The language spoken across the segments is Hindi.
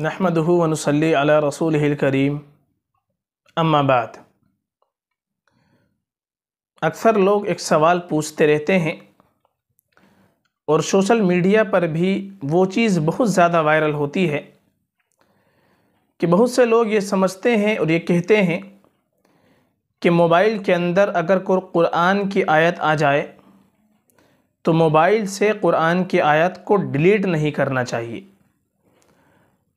नहमदहू वनसली अला रसूल करीम अम्माबाद अक्सर लोग एक सवाल पूछते रहते हैं और सोशल मीडिया पर भी वो चीज़ बहुत ज़्यादा वायरल होती है कि बहुत से लोग ये समझते हैं और ये कहते हैं कि मोबाइल के अंदर अगर कोई कुरान की आयत आ जाए तो मोबाइल से कुरान की आयत को डिलीट नहीं करना चाहिए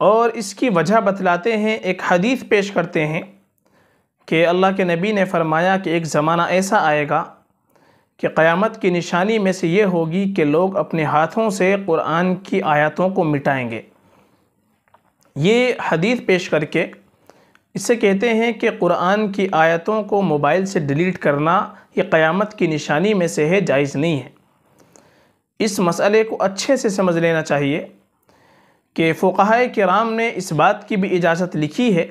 और इसकी वजह बतलाते हैं एक हदीस पेश करते हैं कि अल्लाह के नबी ने फरमाया कि एक ज़माना ऐसा आएगा कि क़यामत की निशानी में से ये होगी कि लोग अपने हाथों से कुरान की आयतों को मिटाएंगे ये हदीस पेश करके इसे कहते हैं कि कुरान की आयतों को मोबाइल से डिलीट करना ये क़यामत की निशानी में से है जायज़ नहीं है इस मसले को अच्छे से समझ लेना चाहिए कि फ़ुकाय कराम ने इस बात की भी इजाज़त लिखी है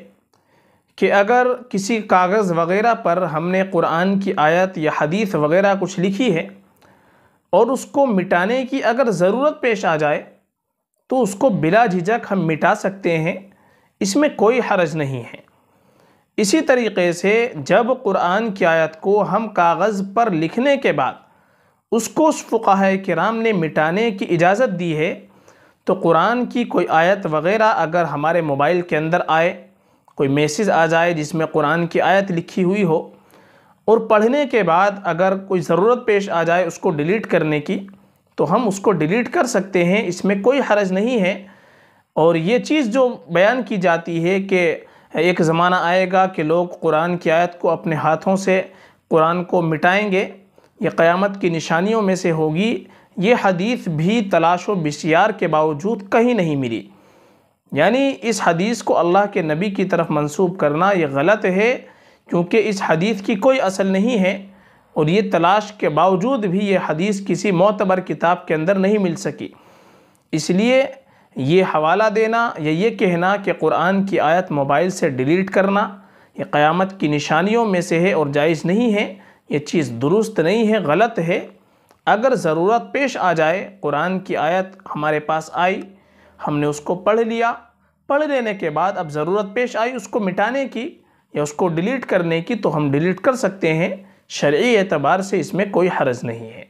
कि अगर किसी कागज़ वगैरह पर हमने कुरान की आयत या हदीस वगैरह कुछ लिखी है और उसको मिटाने की अगर ज़रूरत पेश आ जाए तो उसको बिला झिझक हम मिटा सकते हैं इसमें कोई हरज नहीं है इसी तरीके से जब कुरान की आयत को हम कागज़ पर लिखने के बाद उसको फ़ुकाह कराम ने मिटाने की इजाज़त दी है तो कुरान की कोई आयत वगैरह अगर हमारे मोबाइल के अंदर आए कोई मैसेज आ जाए जिसमें कुरान की आयत लिखी हुई हो और पढ़ने के बाद अगर कोई ज़रूरत पेश आ जाए उसको डिलीट करने की तो हम उसको डिलीट कर सकते हैं इसमें कोई हरज नहीं है और ये चीज़ जो बयान की जाती है कि एक ज़माना आएगा कि लोग कुरान की आयत को अपने हाथों से कुरान को मिटाएंगे ये क़यामत की निशानियों में से होगी ये हदीस भी तलाश व बसियार के बावजूद कहीं नहीं मिली यानी इस हदीस को अल्लाह के नबी की तरफ मंसूब करना ये गलत है क्योंकि इस हदीस की कोई असल नहीं है और ये तलाश के बावजूद भी ये हदीस किसी मोतबर किताब के अंदर नहीं मिल सकी इसलिए ये हवाला देना या ये कहना कि कुरान की आयत मोबाइल से डिलीट करना ये क़यामत की निशानियों में से है और जायज़ नहीं है ये चीज़ दुरुस्त नहीं है गलत है अगर ज़रूरत पेश आ जाए कुरान की आयत हमारे पास आई हमने उसको पढ़ लिया पढ़ लेने के बाद अब ज़रूरत पेश आई उसको मिटाने की या उसको डिलीट करने की तो हम डिलीट कर सकते हैं शर्य एतबार से इसमें कोई हर्ज नहीं है